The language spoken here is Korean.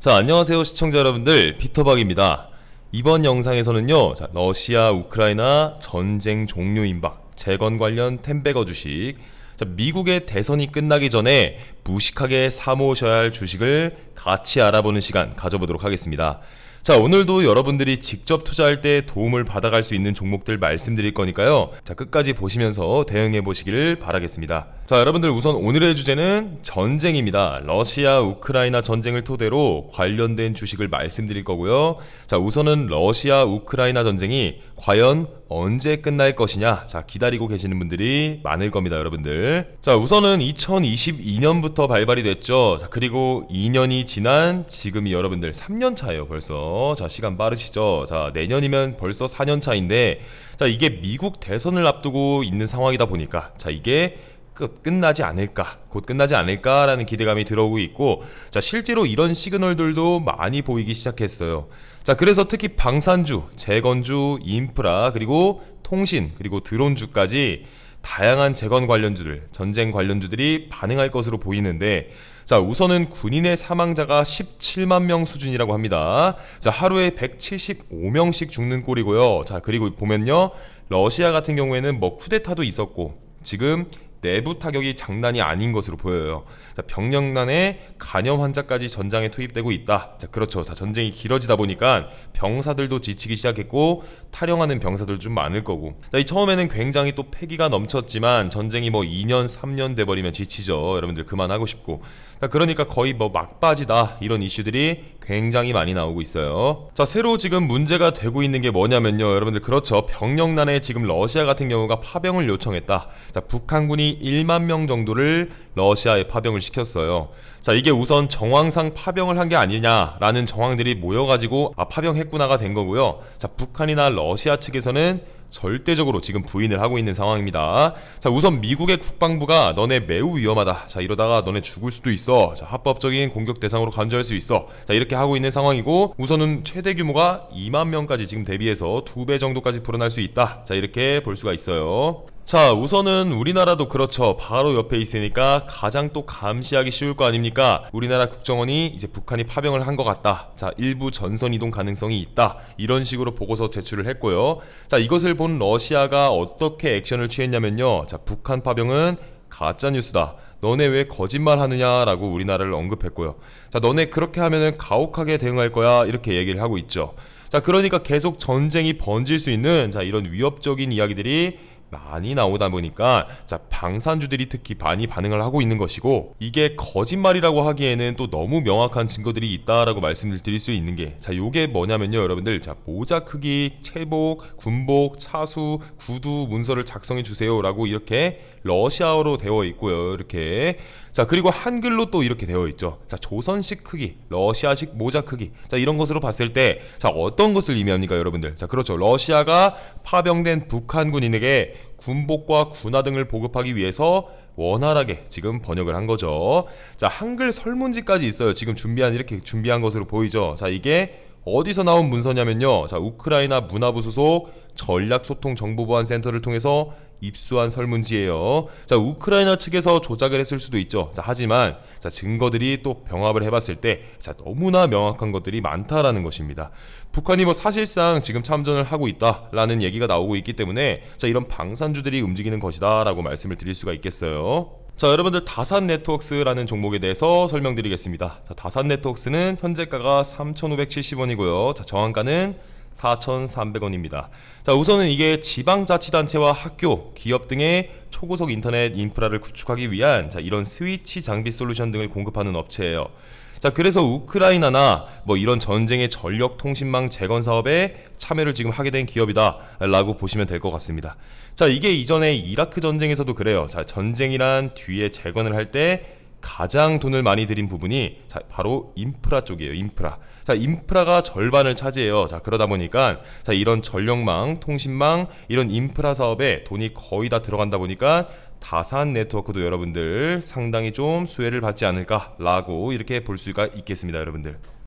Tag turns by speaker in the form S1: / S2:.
S1: 자, 안녕하세요 시청자 여러분들. 피터박입니다. 이번 영상에서는요. 자, 러시아 우크라이나 전쟁 종료 임박, 재건 관련 템베거 주식, 자, 미국의 대선이 끝나기 전에 무식하게 사모셔야 할 주식을 같이 알아보는 시간 가져보도록 하겠습니다. 자, 오늘도 여러분들이 직접 투자할 때 도움을 받아갈 수 있는 종목들 말씀드릴 거니까요. 자, 끝까지 보시면서 대응해 보시기를 바라겠습니다. 자, 여러분들 우선 오늘의 주제는 전쟁입니다. 러시아 우크라이나 전쟁을 토대로 관련된 주식을 말씀드릴 거고요. 자, 우선은 러시아 우크라이나 전쟁이 과연 언제 끝날 것이냐? 자, 기다리고 계시는 분들이 많을 겁니다, 여러분들. 자, 우선은 2022년부터 발발이 됐죠. 자, 그리고 2년이 지난 지금이 여러분들 3년 차예요, 벌써. 자, 시간 빠르시죠? 자, 내년이면 벌써 4년 차인데, 자, 이게 미국 대선을 앞두고 있는 상황이다 보니까, 자, 이게 끝, 끝나지 않을까, 곧 끝나지 않을까라는 기대감이 들어오고 있고, 자, 실제로 이런 시그널들도 많이 보이기 시작했어요. 자, 그래서 특히 방산주, 재건주, 인프라, 그리고 통신, 그리고 드론주까지 다양한 재건 관련주들, 전쟁 관련주들이 반응할 것으로 보이는데, 자, 우선은 군인의 사망자가 17만 명 수준이라고 합니다. 자, 하루에 175명씩 죽는 꼴이고요. 자, 그리고 보면요. 러시아 같은 경우에는 뭐 쿠데타도 있었고, 지금 내부 타격이 장난이 아닌 것으로 보여요. 자, 병력난에 간염 환자까지 전장에 투입되고 있다. 자, 그렇죠. 자, 전쟁이 길어지다 보니까 병사들도 지치기 시작했고 탈영하는 병사들 좀 많을 거고. 자, 이 처음에는 굉장히 또 패기가 넘쳤지만 전쟁이 뭐 2년, 3년 돼 버리면 지치죠. 여러분들 그만하고 싶고. 자, 그러니까 거의 뭐 막바지다 이런 이슈들이 굉장히 많이 나오고 있어요. 자, 새로 지금 문제가 되고 있는 게 뭐냐면요. 여러분들 그렇죠. 병력난에 지금 러시아 같은 경우가 파병을 요청했다. 자, 북한군이 1만 명 정도를 러시아에 파병을 시켰어요. 자, 이게 우선 정황상 파병을 한 게 아니냐라는 정황들이 모여가지고 아, 파병했구나가 된 거고요. 자, 북한이나 러시아 측에서는 절대적으로 지금 부인을 하고 있는 상황입니다. 자, 우선 미국의 국방부가 너네 매우 위험하다. 자, 이러다가 너네 죽을 수도 있어. 자, 합법적인 공격 대상으로 간주할 수 있어. 자, 이렇게 하고 있는 상황이고 우선은 최대 규모가 2만 명까지 지금 대비해서 2배 정도까지 불어날 수 있다. 자, 이렇게 볼 수가 있어요. 자 우선은 우리나라도 그렇죠 바로 옆에 있으니까 가장 또 감시하기 쉬울 거 아닙니까 우리나라 국정원이 이제 북한이 파병을 한 것 같다 자 일부 전선 이동 가능성이 있다 이런 식으로 보고서 제출을 했고요 자 이것을 본 러시아가 어떻게 액션을 취했냐면요 자 북한 파병은 가짜뉴스다 너네 왜 거짓말 하느냐라고 우리나라를 언급했고요 자 너네 그렇게 하면은 가혹하게 대응할 거야 이렇게 얘기를 하고 있죠 자 그러니까 계속 전쟁이 번질 수 있는 자 이런 위협적인 이야기들이 많이 나오다 보니까 자 방산주들이 특히 많이 반응을 하고 있는 것이고 이게 거짓말이라고 하기에는 또 너무 명확한 증거들이 있다라고 말씀을 드릴 수 있는 게자 요게 뭐냐면요 여러분들 자 모자 크기 체복 군복 차수 구두 문서를 작성해 주세요라고 이렇게 러시아어로 되어 있고요 이렇게 자 그리고 한글로 또 이렇게 되어 있죠 자 조선식 크기 러시아식 모자 크기 자 이런 것으로 봤을 때 자 어떤 것을 의미합니까 여러분들 자 그렇죠 러시아가 파병된 북한군인에게 군복과 군화 등을 보급하기 위해서 원활하게 지금 번역을 한 거죠. 자, 한글 설문지까지 있어요. 지금 준비한 이렇게 준비한 것으로 보이죠. 자, 이게 어디서 나온 문서냐면요. 자, 우크라이나 문화부 소속 전략소통정보보안센터를 통해서 입수한 설문지예요. 자, 우크라이나 측에서 조작을 했을 수도 있죠. 자, 하지만 자, 증거들이 또 병합을 해봤을 때 자, 너무나 명확한 것들이 많다라는 것입니다. 북한이 뭐 사실상 지금 참전을 하고 있다라는 얘기가 나오고 있기 때문에 자, 이런 방산주들이 움직이는 것이다라고 말씀을 드릴 수가 있겠어요. 자 여러분들 다산 네트웍스라는 종목에 대해서 설명드리겠습니다 자, 다산 네트웍스는 현재가가 3,570원이고요 자 정한가는 4,300원입니다. 자, 우선은 이게 지방자치단체와 학교, 기업 등의 초고속 인터넷 인프라를 구축하기 위한 자, 이런 스위치 장비 솔루션 등을 공급하는 업체예요. 자, 그래서 우크라이나나 뭐 이런 전쟁의 전력 통신망 재건 사업에 참여를 지금 하게 된 기업이다라고 보시면 될 것 같습니다. 자, 이게 이전에 이라크 전쟁에서도 그래요. 자, 전쟁이란 뒤에 재건을 할때 가장 돈을 많이 들인 부분이 자, 바로 인프라 쪽이에요. 인프라. 자, 인프라가 절반을 차지해요. 자, 그러다 보니까 자, 이런 전력망, 통신망 이런 인프라 사업에 돈이 거의 다 들어간다 보니까 다산 네트워크도 여러분들 상당히 좀 수혜를 받지 않을까라고 이렇게 볼 수가 있겠습니다, 여러분들.